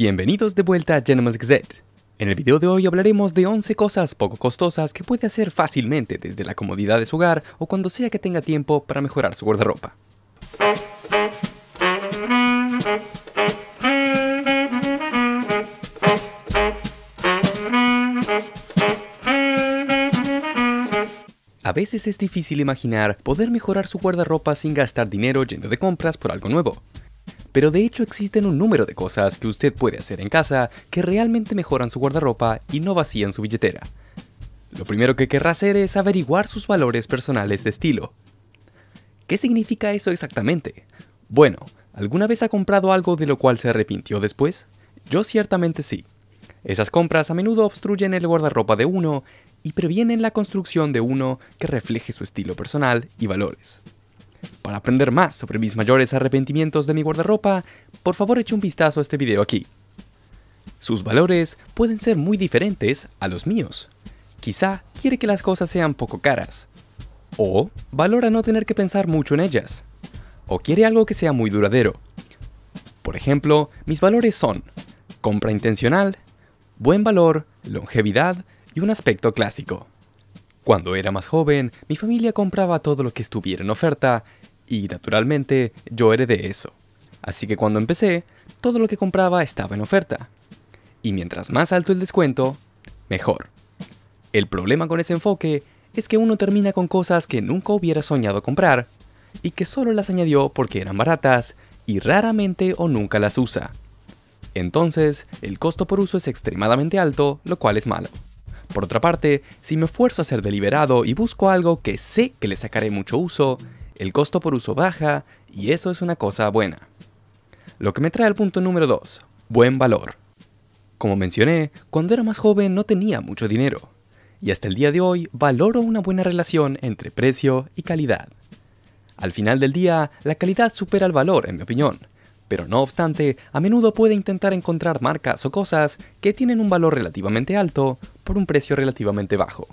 Bienvenidos de vuelta a Genemax Gazette. En el video de hoy hablaremos de 11 cosas poco costosas que puede hacer fácilmente desde la comodidad de su hogar o cuando sea que tenga tiempo para mejorar su guardarropa. A veces es difícil imaginar poder mejorar su guardarropa sin gastar dinero yendo de compras por algo nuevo pero de hecho existen un número de cosas que usted puede hacer en casa que realmente mejoran su guardarropa y no vacían su billetera. Lo primero que querrá hacer es averiguar sus valores personales de estilo. ¿Qué significa eso exactamente? Bueno, ¿alguna vez ha comprado algo de lo cual se arrepintió después? Yo ciertamente sí. Esas compras a menudo obstruyen el guardarropa de uno y previenen la construcción de uno que refleje su estilo personal y valores. Para aprender más sobre mis mayores arrepentimientos de mi guardarropa, por favor eche un vistazo a este video aquí. Sus valores pueden ser muy diferentes a los míos. Quizá quiere que las cosas sean poco caras. O valora no tener que pensar mucho en ellas. O quiere algo que sea muy duradero. Por ejemplo, mis valores son compra intencional, buen valor, longevidad y un aspecto clásico. Cuando era más joven, mi familia compraba todo lo que estuviera en oferta y naturalmente yo heredé eso. Así que cuando empecé, todo lo que compraba estaba en oferta. Y mientras más alto el descuento, mejor. El problema con ese enfoque es que uno termina con cosas que nunca hubiera soñado comprar y que solo las añadió porque eran baratas y raramente o nunca las usa. Entonces, el costo por uso es extremadamente alto, lo cual es malo. Por otra parte, si me esfuerzo a ser deliberado y busco algo que sé que le sacaré mucho uso, el costo por uso baja y eso es una cosa buena. Lo que me trae al punto número 2, buen valor. Como mencioné, cuando era más joven no tenía mucho dinero, y hasta el día de hoy valoro una buena relación entre precio y calidad. Al final del día, la calidad supera el valor, en mi opinión, pero no obstante, a menudo puede intentar encontrar marcas o cosas que tienen un valor relativamente alto por un precio relativamente bajo.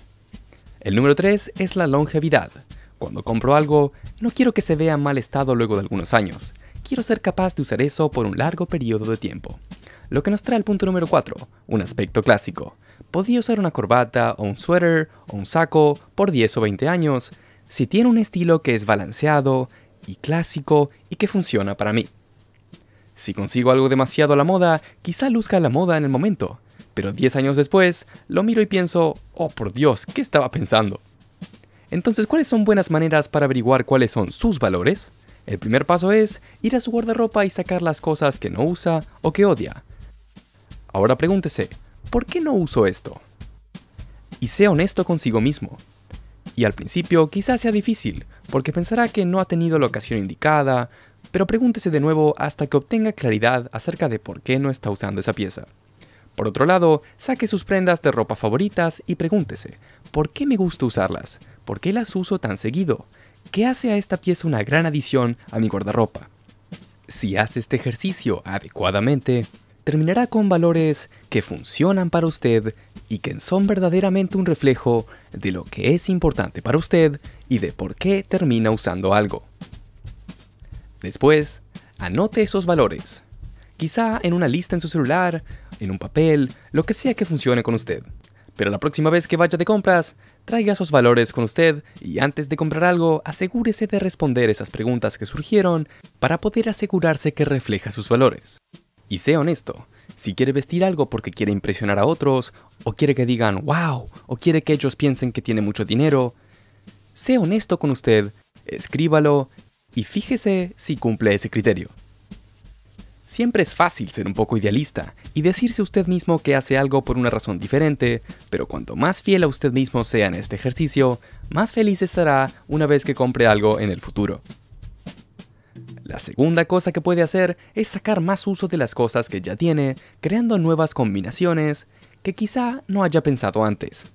El número 3 es la longevidad. Cuando compro algo, no quiero que se vea en mal estado luego de algunos años. Quiero ser capaz de usar eso por un largo periodo de tiempo. Lo que nos trae el punto número 4, un aspecto clásico. Podría usar una corbata o un suéter o un saco por 10 o 20 años si tiene un estilo que es balanceado y clásico y que funciona para mí. Si consigo algo demasiado a la moda, quizá luzca a la moda en el momento, pero 10 años después lo miro y pienso, oh por Dios, ¿qué estaba pensando? Entonces, ¿cuáles son buenas maneras para averiguar cuáles son sus valores? El primer paso es ir a su guardarropa y sacar las cosas que no usa o que odia. Ahora pregúntese, ¿por qué no uso esto? Y sea honesto consigo mismo. Y al principio quizás sea difícil, porque pensará que no ha tenido la ocasión indicada, pero pregúntese de nuevo hasta que obtenga claridad acerca de por qué no está usando esa pieza. Por otro lado, saque sus prendas de ropa favoritas y pregúntese, ¿por qué me gusta usarlas? ¿Por qué las uso tan seguido? ¿Qué hace a esta pieza una gran adición a mi guardarropa? Si hace este ejercicio adecuadamente, terminará con valores que funcionan para usted y que son verdaderamente un reflejo de lo que es importante para usted y de por qué termina usando algo. Después, anote esos valores, quizá en una lista en su celular en un papel, lo que sea que funcione con usted. Pero la próxima vez que vaya de compras, traiga sus valores con usted y antes de comprar algo, asegúrese de responder esas preguntas que surgieron para poder asegurarse que refleja sus valores. Y sea honesto, si quiere vestir algo porque quiere impresionar a otros, o quiere que digan wow, o quiere que ellos piensen que tiene mucho dinero, sea honesto con usted, escríbalo y fíjese si cumple ese criterio. Siempre es fácil ser un poco idealista y decirse usted mismo que hace algo por una razón diferente, pero cuanto más fiel a usted mismo sea en este ejercicio, más feliz estará una vez que compre algo en el futuro. La segunda cosa que puede hacer es sacar más uso de las cosas que ya tiene, creando nuevas combinaciones que quizá no haya pensado antes.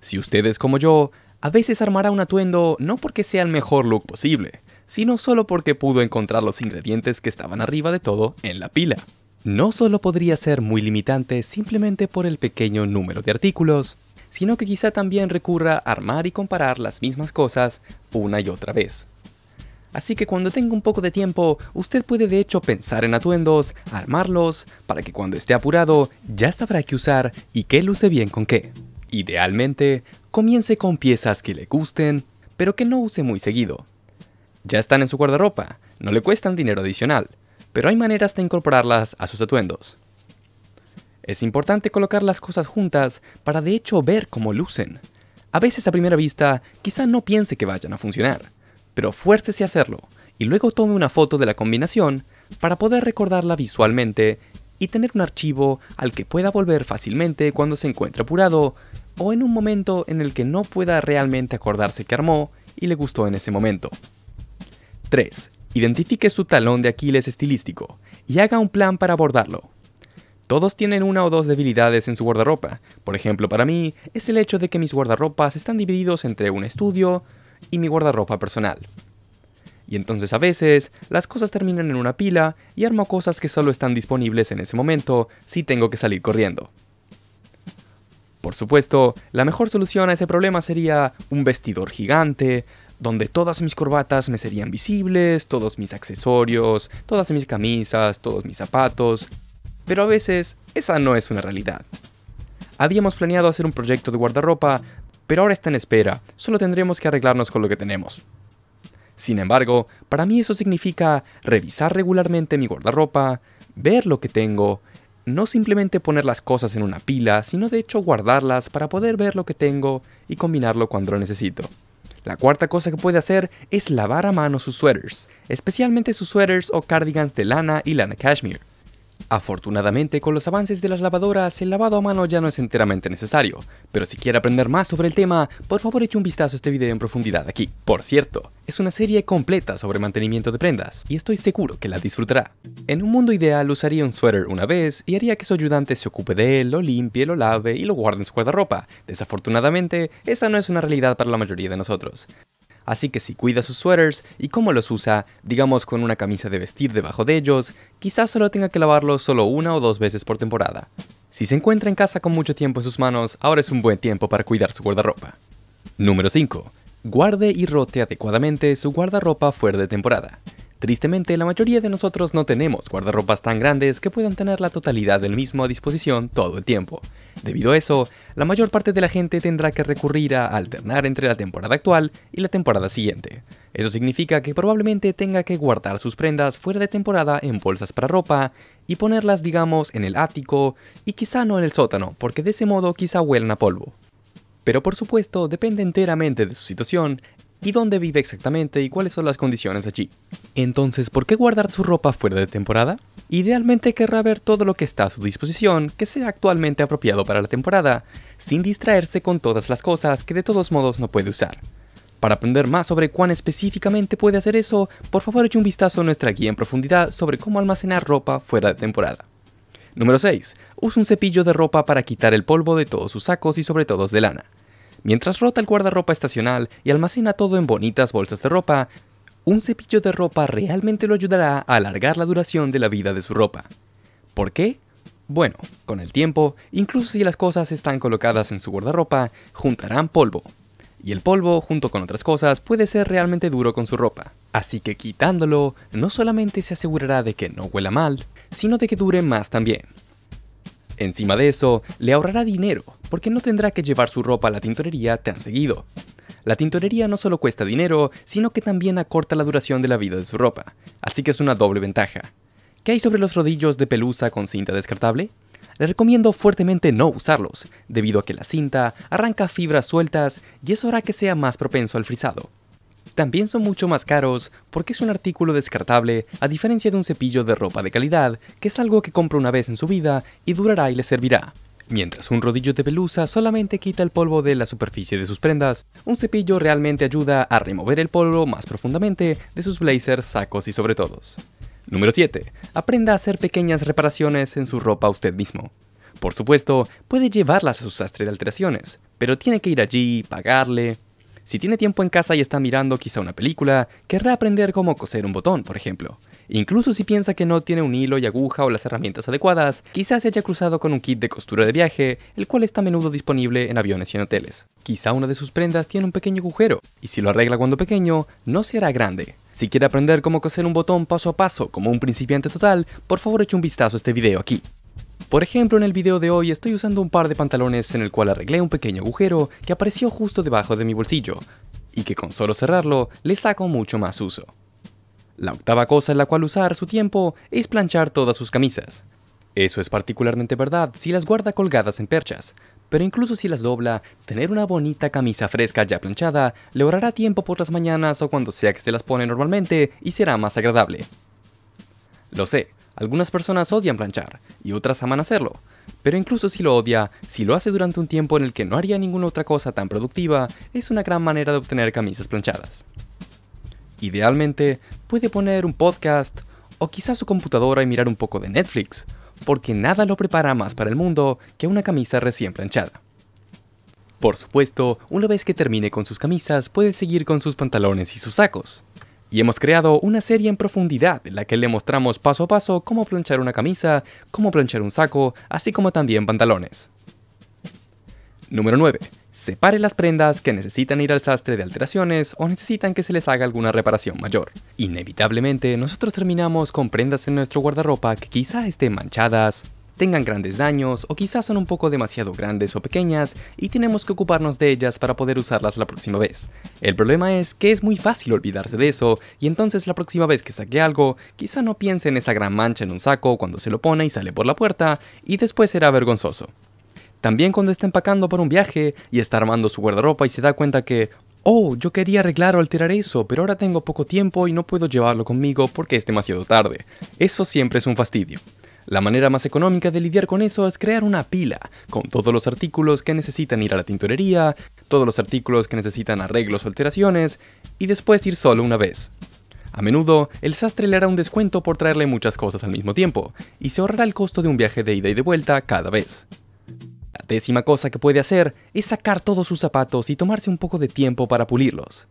Si usted es como yo, a veces armará un atuendo no porque sea el mejor look posible, sino solo porque pudo encontrar los ingredientes que estaban arriba de todo en la pila. No solo podría ser muy limitante simplemente por el pequeño número de artículos, sino que quizá también recurra a armar y comparar las mismas cosas una y otra vez. Así que cuando tenga un poco de tiempo, usted puede de hecho pensar en atuendos, armarlos, para que cuando esté apurado ya sabrá qué usar y qué luce bien con qué. Idealmente, comience con piezas que le gusten, pero que no use muy seguido, ya están en su guardarropa, no le cuestan dinero adicional, pero hay maneras de incorporarlas a sus atuendos. Es importante colocar las cosas juntas para de hecho ver cómo lucen. A veces a primera vista quizá no piense que vayan a funcionar, pero fuércese a hacerlo y luego tome una foto de la combinación para poder recordarla visualmente y tener un archivo al que pueda volver fácilmente cuando se encuentre apurado o en un momento en el que no pueda realmente acordarse que armó y le gustó en ese momento. 3. Identifique su talón de Aquiles estilístico y haga un plan para abordarlo. Todos tienen una o dos debilidades en su guardarropa. Por ejemplo, para mí es el hecho de que mis guardarropas están divididos entre un estudio y mi guardarropa personal. Y entonces a veces las cosas terminan en una pila y armo cosas que solo están disponibles en ese momento si tengo que salir corriendo. Por supuesto, la mejor solución a ese problema sería un vestidor gigante, donde todas mis corbatas me serían visibles, todos mis accesorios, todas mis camisas, todos mis zapatos, pero a veces esa no es una realidad. Habíamos planeado hacer un proyecto de guardarropa, pero ahora está en espera, solo tendremos que arreglarnos con lo que tenemos. Sin embargo, para mí eso significa revisar regularmente mi guardarropa, ver lo que tengo, no simplemente poner las cosas en una pila, sino de hecho guardarlas para poder ver lo que tengo y combinarlo cuando lo necesito. La cuarta cosa que puede hacer es lavar a mano sus suéteres, especialmente sus suéteres o cardigans de lana y lana cashmere. Afortunadamente, con los avances de las lavadoras, el lavado a mano ya no es enteramente necesario, pero si quiere aprender más sobre el tema, por favor eche un vistazo a este video en profundidad aquí. Por cierto, es una serie completa sobre mantenimiento de prendas, y estoy seguro que la disfrutará. En un mundo ideal, usaría un suéter una vez y haría que su ayudante se ocupe de él, lo limpie, lo lave y lo guarde en su guardarropa. Desafortunadamente, esa no es una realidad para la mayoría de nosotros. Así que si cuida sus suéteres y cómo los usa, digamos con una camisa de vestir debajo de ellos, quizás solo tenga que lavarlos solo una o dos veces por temporada. Si se encuentra en casa con mucho tiempo en sus manos, ahora es un buen tiempo para cuidar su guardarropa. Número 5. Guarde y rote adecuadamente su guardarropa fuera de temporada. Tristemente, la mayoría de nosotros no tenemos guardarropas tan grandes que puedan tener la totalidad del mismo a disposición todo el tiempo. Debido a eso, la mayor parte de la gente tendrá que recurrir a alternar entre la temporada actual y la temporada siguiente. Eso significa que probablemente tenga que guardar sus prendas fuera de temporada en bolsas para ropa y ponerlas, digamos, en el ático y quizá no en el sótano, porque de ese modo quizá huelan a polvo. Pero por supuesto, depende enteramente de su situación y dónde vive exactamente y cuáles son las condiciones allí. Entonces, ¿por qué guardar su ropa fuera de temporada? Idealmente querrá ver todo lo que está a su disposición que sea actualmente apropiado para la temporada, sin distraerse con todas las cosas que de todos modos no puede usar. Para aprender más sobre cuán específicamente puede hacer eso, por favor eche un vistazo a nuestra guía en profundidad sobre cómo almacenar ropa fuera de temporada. Número 6. Usa un cepillo de ropa para quitar el polvo de todos sus sacos y sobre todo de lana. Mientras rota el guardarropa estacional y almacena todo en bonitas bolsas de ropa, un cepillo de ropa realmente lo ayudará a alargar la duración de la vida de su ropa. ¿Por qué? Bueno, con el tiempo, incluso si las cosas están colocadas en su guardarropa, juntarán polvo. Y el polvo, junto con otras cosas, puede ser realmente duro con su ropa. Así que quitándolo, no solamente se asegurará de que no huela mal, sino de que dure más también. Encima de eso, le ahorrará dinero, porque no tendrá que llevar su ropa a la tintorería tan seguido. La tintorería no solo cuesta dinero, sino que también acorta la duración de la vida de su ropa, así que es una doble ventaja. ¿Qué hay sobre los rodillos de pelusa con cinta descartable? Le recomiendo fuertemente no usarlos, debido a que la cinta arranca fibras sueltas y eso hará que sea más propenso al frisado. También son mucho más caros porque es un artículo descartable, a diferencia de un cepillo de ropa de calidad, que es algo que compra una vez en su vida y durará y le servirá. Mientras un rodillo de pelusa solamente quita el polvo de la superficie de sus prendas, un cepillo realmente ayuda a remover el polvo más profundamente de sus blazers, sacos y sobre todos. Número 7. Aprenda a hacer pequeñas reparaciones en su ropa usted mismo. Por supuesto, puede llevarlas a su sastre de alteraciones, pero tiene que ir allí, pagarle, si tiene tiempo en casa y está mirando quizá una película, querrá aprender cómo coser un botón, por ejemplo. Incluso si piensa que no tiene un hilo y aguja o las herramientas adecuadas, quizás se haya cruzado con un kit de costura de viaje, el cual está a menudo disponible en aviones y en hoteles. Quizá una de sus prendas tiene un pequeño agujero, y si lo arregla cuando pequeño, no será grande. Si quiere aprender cómo coser un botón paso a paso como un principiante total, por favor eche un vistazo a este video aquí. Por ejemplo, en el video de hoy estoy usando un par de pantalones en el cual arreglé un pequeño agujero que apareció justo debajo de mi bolsillo, y que con solo cerrarlo le saco mucho más uso. La octava cosa en la cual usar su tiempo es planchar todas sus camisas. Eso es particularmente verdad si las guarda colgadas en perchas, pero incluso si las dobla, tener una bonita camisa fresca ya planchada le ahorrará tiempo por las mañanas o cuando sea que se las pone normalmente y será más agradable. Lo sé, algunas personas odian planchar y otras aman hacerlo, pero incluso si lo odia, si lo hace durante un tiempo en el que no haría ninguna otra cosa tan productiva, es una gran manera de obtener camisas planchadas. Idealmente, puede poner un podcast o quizás su computadora y mirar un poco de Netflix, porque nada lo prepara más para el mundo que una camisa recién planchada. Por supuesto, una vez que termine con sus camisas, puede seguir con sus pantalones y sus sacos y hemos creado una serie en profundidad en la que le mostramos paso a paso cómo planchar una camisa, cómo planchar un saco, así como también pantalones. Número 9. Separe las prendas que necesitan ir al sastre de alteraciones o necesitan que se les haga alguna reparación mayor. Inevitablemente, nosotros terminamos con prendas en nuestro guardarropa que quizá estén manchadas, tengan grandes daños o quizás son un poco demasiado grandes o pequeñas y tenemos que ocuparnos de ellas para poder usarlas la próxima vez. El problema es que es muy fácil olvidarse de eso y entonces la próxima vez que saque algo, quizá no piense en esa gran mancha en un saco cuando se lo pone y sale por la puerta y después será vergonzoso. También cuando está empacando para un viaje y está armando su guardarropa y se da cuenta que, oh, yo quería arreglar o alterar eso, pero ahora tengo poco tiempo y no puedo llevarlo conmigo porque es demasiado tarde. Eso siempre es un fastidio. La manera más económica de lidiar con eso es crear una pila con todos los artículos que necesitan ir a la tintorería, todos los artículos que necesitan arreglos o alteraciones, y después ir solo una vez. A menudo, el sastre le hará un descuento por traerle muchas cosas al mismo tiempo, y se ahorrará el costo de un viaje de ida y de vuelta cada vez. La décima cosa que puede hacer es sacar todos sus zapatos y tomarse un poco de tiempo para pulirlos.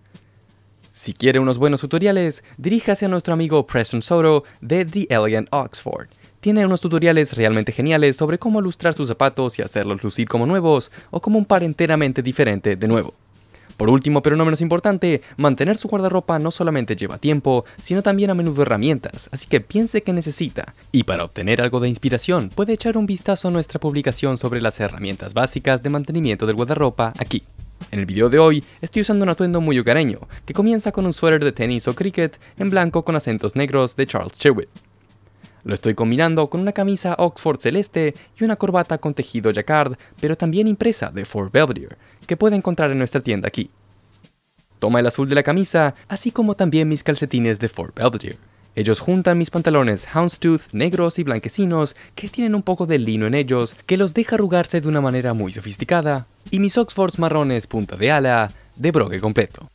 Si quiere unos buenos tutoriales, diríjase a nuestro amigo Preston Soto de The Elegant Oxford, tiene unos tutoriales realmente geniales sobre cómo ilustrar sus zapatos y hacerlos lucir como nuevos o como un par enteramente diferente de nuevo. Por último, pero no menos importante, mantener su guardarropa no solamente lleva tiempo, sino también a menudo herramientas, así que piense que necesita. Y para obtener algo de inspiración, puede echar un vistazo a nuestra publicación sobre las herramientas básicas de mantenimiento del guardarropa aquí. En el video de hoy estoy usando un atuendo muy hogareño, que comienza con un suéter de tenis o cricket en blanco con acentos negros de Charles Shewitt. Lo estoy combinando con una camisa Oxford celeste y una corbata con tejido jacquard, pero también impresa de Fort Belvedere, que puede encontrar en nuestra tienda aquí. Toma el azul de la camisa, así como también mis calcetines de Fort Belvedere. Ellos juntan mis pantalones houndstooth negros y blanquecinos, que tienen un poco de lino en ellos, que los deja arrugarse de una manera muy sofisticada, y mis Oxfords marrones punta de ala, de brogue completo.